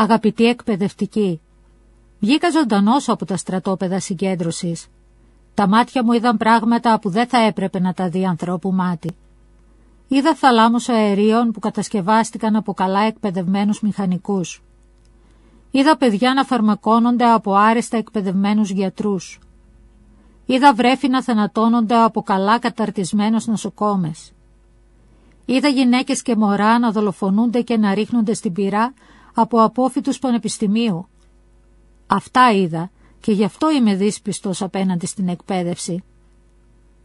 Αγαπητοί εκπαιδευτικοί, βγήκα ζωντανός από τα στρατόπεδα συγκέντρωσης. Τα μάτια μου είδαν πράγματα που δεν θα έπρεπε να τα δει ανθρώπου μάτι. Είδα θαλάμους αερίων που κατασκευάστηκαν από καλά εκπαιδευμένους μηχανικούς. Είδα παιδιά να φαρμακώνονται από άρεστα εκπαιδευμένους γιατρούς. Είδα βρέφη να θανατώνονται από καλά καταρτισμένους νοσοκόμες. Είδα γυναίκες και μωρά να δολοφονούνται και να ρίχνονται στην πυρά από απόφοιτους πανεπιστημίου. Αυτά είδα και γι' αυτό είμαι δύσπιστος απέναντι στην εκπαίδευση.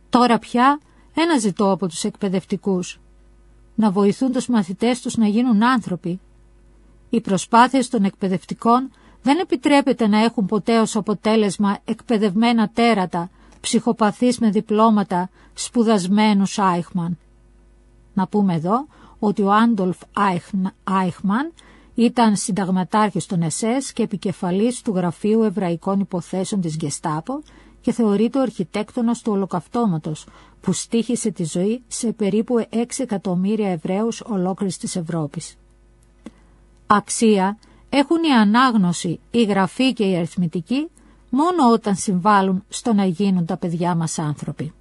Τώρα πια ένα ζητώ από τους εκπαιδευτικούς. Να βοηθούν τους μαθητές τους να γίνουν άνθρωποι. Οι προσπάθειες των εκπαιδευτικών δεν επιτρέπεται να έχουν ποτέ ως αποτέλεσμα εκπαιδευμένα τέρατα, ψυχοπαθείς με διπλώματα, σπουδασμένους Άιχμαν. Να πούμε εδώ ότι ο Άντολφ Άιχμαν ήταν συνταγματάρχης των ΕΣΕΣ και επικεφαλής του Γραφείου Εβραϊκών Υποθέσεων της Γκεστάπο και θεωρείται ο αρχιτέκτονας του Ολοκαυτώματος, που στήχησε τη ζωή σε περίπου 6 εκατομμύρια Εβραίους ολόκληρης της Ευρώπης. Αξία έχουν η ανάγνωση, η γραφή και η αριθμητική μόνο όταν συμβάλλουν στο να γίνουν τα παιδιά μας άνθρωποι.